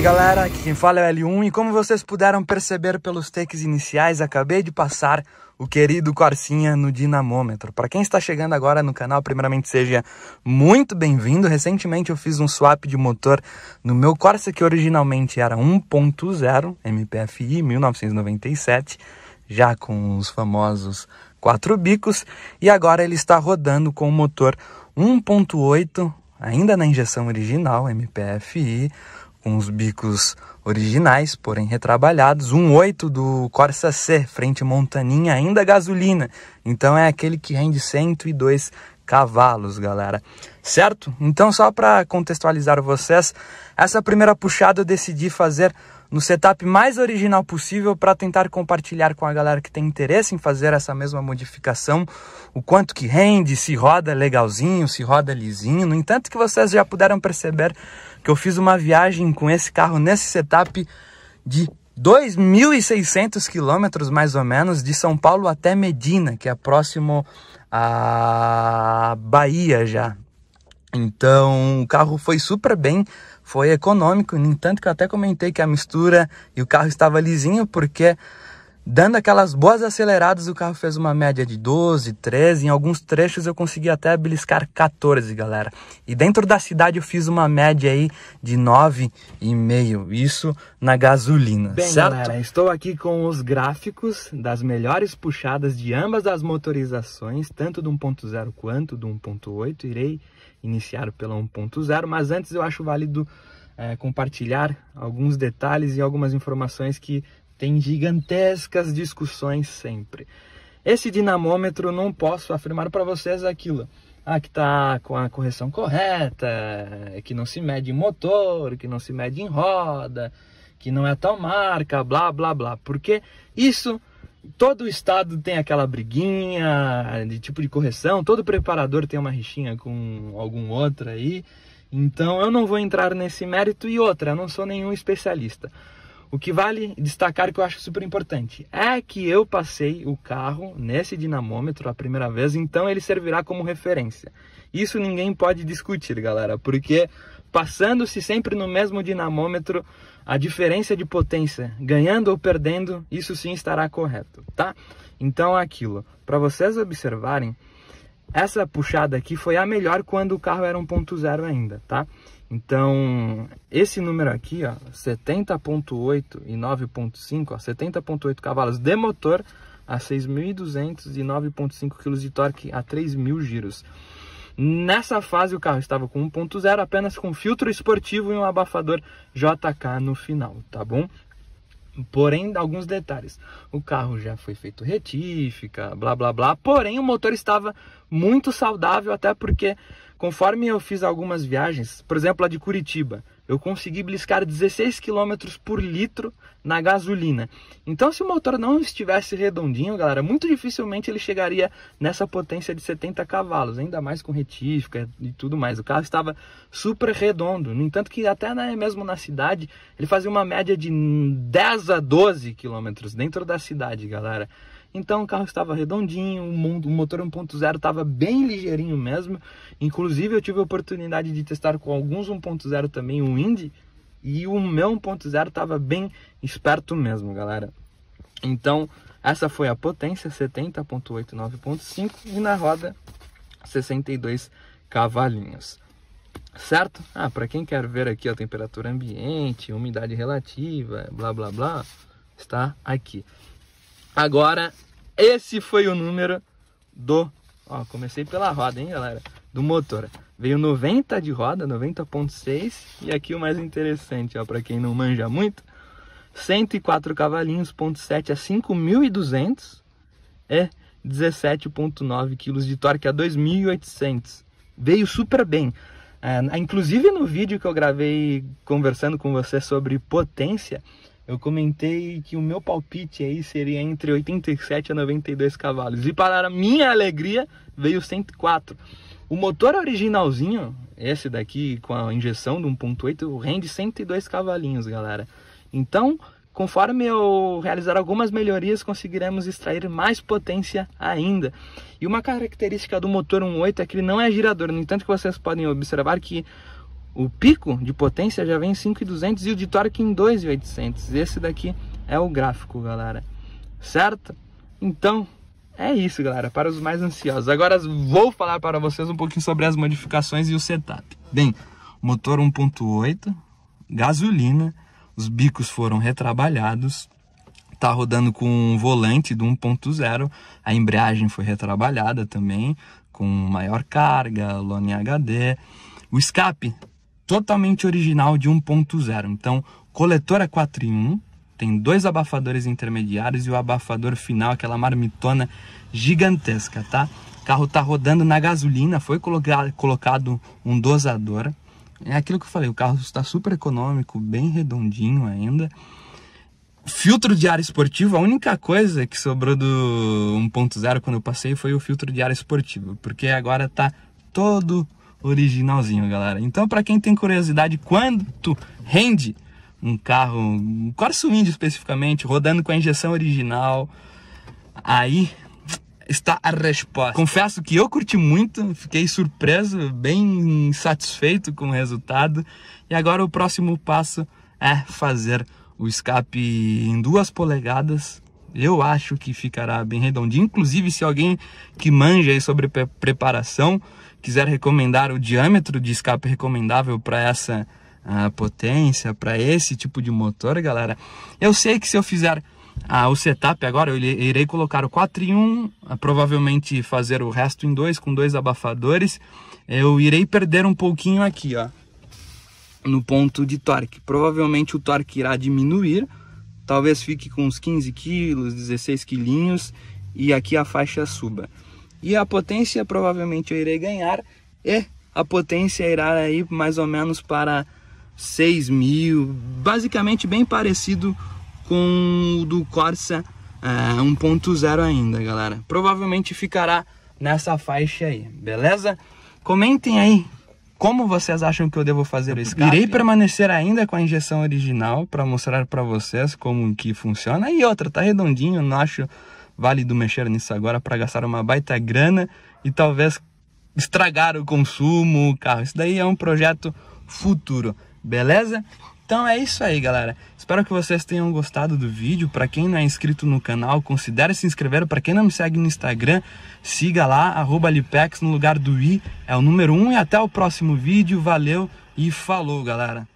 aí galera, aqui quem fala é o L1 e como vocês puderam perceber pelos takes iniciais, acabei de passar o querido Corsinha no dinamômetro. Para quem está chegando agora no canal, primeiramente seja muito bem-vindo. Recentemente eu fiz um swap de motor no meu Corsa que originalmente era 1.0 MPFI 1997, já com os famosos quatro bicos, e agora ele está rodando com o motor 1.8 ainda na injeção original MPFI com os bicos originais, porém retrabalhados. Um 8 do Corsa C, frente montaninha, ainda gasolina. Então é aquele que rende 102 cavalos, galera certo? Então, só para contextualizar vocês, essa primeira puxada eu decidi fazer no setup mais original possível para tentar compartilhar com a galera que tem interesse em fazer essa mesma modificação, o quanto que rende, se roda legalzinho, se roda lisinho. No entanto que vocês já puderam perceber que eu fiz uma viagem com esse carro nesse setup de 2.600 quilômetros, mais ou menos, de São Paulo até Medina, que é próximo à Bahia já, então o carro foi super bem, foi econômico, no entanto que eu até comentei que a mistura e o carro estava lisinho, porque dando aquelas boas aceleradas o carro fez uma média de 12, 13, em alguns trechos eu consegui até beliscar 14 galera. E dentro da cidade eu fiz uma média aí de 9,5, isso na gasolina, bem, certo? galera, estou aqui com os gráficos das melhores puxadas de ambas as motorizações, tanto do 1.0 quanto do 1.8, irei iniciar pela 1.0, mas antes eu acho válido é, compartilhar alguns detalhes e algumas informações que têm gigantescas discussões sempre. Esse dinamômetro não posso afirmar para vocês aquilo. Ah, que está com a correção correta, que não se mede em motor, que não se mede em roda, que não é tal marca, blá blá blá. Porque isso todo estado tem aquela briguinha de tipo de correção, todo preparador tem uma rixinha com algum outro aí. Então eu não vou entrar nesse mérito e outra, eu não sou nenhum especialista. O que vale destacar que eu acho super importante é que eu passei o carro nesse dinamômetro a primeira vez, então ele servirá como referência. Isso ninguém pode discutir, galera, porque passando-se sempre no mesmo dinamômetro, a diferença de potência, ganhando ou perdendo, isso sim estará correto, tá? Então é aquilo. Para vocês observarem, essa puxada aqui foi a melhor quando o carro era 1.0 ainda, tá? Então, esse número aqui, ó, 70.8 e 9.5, 70.8 cavalos de motor a 6.200 e 9.5 kg de torque a 3.000 giros. Nessa fase o carro estava com 1.0 apenas com filtro esportivo e um abafador JK no final, tá bom? Porém, alguns detalhes. O carro já foi feito retífica, blá blá blá. Porém, o motor estava muito saudável, até porque, conforme eu fiz algumas viagens, por exemplo, a de Curitiba, eu consegui bliscar 16 km por litro na gasolina. Então, se o motor não estivesse redondinho, galera, muito dificilmente ele chegaria nessa potência de 70 cavalos, ainda mais com retífica e tudo mais. O carro estava super redondo, no entanto que até né, mesmo na cidade, ele fazia uma média de 10 a 12 km dentro da cidade, galera. Então o carro estava redondinho, o motor 1.0 estava bem ligeirinho mesmo. Inclusive eu tive a oportunidade de testar com alguns 1.0 também, o Indy, e o meu 1.0 estava bem esperto mesmo, galera. Então essa foi a potência 70.89.5 e na roda 62 cavalinhos. Certo? Ah, para quem quer ver aqui a temperatura ambiente, umidade relativa, blá blá blá, está aqui. Agora, esse foi o número do. Ó, comecei pela roda, hein, galera? Do motor. Veio 90 de roda, 90.6. E aqui o mais interessante, ó, para quem não manja muito, 104 cavalinhos, 7 a 5.200 é 17.9 quilos de torque a 2.800. Veio super bem. É, inclusive no vídeo que eu gravei conversando com você sobre potência, eu comentei que o meu palpite aí seria entre 87 a 92 cavalos. E para a minha alegria, veio 104. O motor originalzinho, esse daqui com a injeção do 1.8, rende 102 cavalinhos, galera. Então, conforme eu realizar algumas melhorias, conseguiremos extrair mais potência ainda. E uma característica do motor 1.8 é que ele não é girador, no entanto que vocês podem observar que o pico de potência já vem em 5.200 e o de torque em 2.800. Esse daqui é o gráfico, galera. Certo? Então, é isso, galera, para os mais ansiosos. Agora vou falar para vocês um pouquinho sobre as modificações e o setup. Bem, motor 1.8, gasolina, os bicos foram retrabalhados, tá rodando com um volante do 1.0, a embreagem foi retrabalhada também, com maior carga, lone HD, o escape totalmente original de 1.0. Então, coletor é 4 em 1, tem dois abafadores intermediários e o abafador final, aquela marmitona gigantesca, tá? O carro tá rodando na gasolina, foi colocado um dosador. É aquilo que eu falei, o carro está super econômico, bem redondinho ainda. Filtro de ar esportivo, a única coisa que sobrou do 1.0 quando eu passei foi o filtro de ar esportivo, porque agora tá todo originalzinho, galera. Então, para quem tem curiosidade quanto rende um carro, um Corsa índio especificamente, rodando com a injeção original, aí está a resposta. Confesso que eu curti muito, fiquei surpreso, bem satisfeito com o resultado. E agora o próximo passo é fazer o escape em duas polegadas eu acho que ficará bem redondinho. Inclusive, se alguém que manja aí sobre preparação quiser recomendar o diâmetro de escape recomendável para essa potência, para esse tipo de motor, galera, eu sei que se eu fizer o setup agora, eu irei colocar o 4 em 1, provavelmente fazer o resto em 2 com dois abafadores. Eu irei perder um pouquinho aqui, ó, no ponto de torque. Provavelmente o torque irá diminuir, talvez fique com uns 15 quilos, 16 quilinhos e aqui a faixa suba. E a potência provavelmente eu irei ganhar e a potência irá aí mais ou menos para 6 mil, basicamente bem parecido com o do Corsa uh, eh, 1.0 ainda, galera. Provavelmente ficará nessa faixa aí, beleza? Comentem aí como vocês acham que eu devo fazer o escape? Irei permanecer ainda com a injeção original para mostrar para vocês como que funciona. E outra, tá redondinho, não acho válido mexer nisso agora para gastar uma baita grana e talvez estragar o consumo, o carro. Isso daí é um projeto futuro beleza? Então é isso aí, galera. Espero que vocês tenham gostado do vídeo. Para quem não é inscrito no canal, considere se inscrever. Para quem não me segue no Instagram, siga lá, arroba Lipex no lugar do i. É o número 1 um, e até o próximo vídeo. Valeu e falou, galera.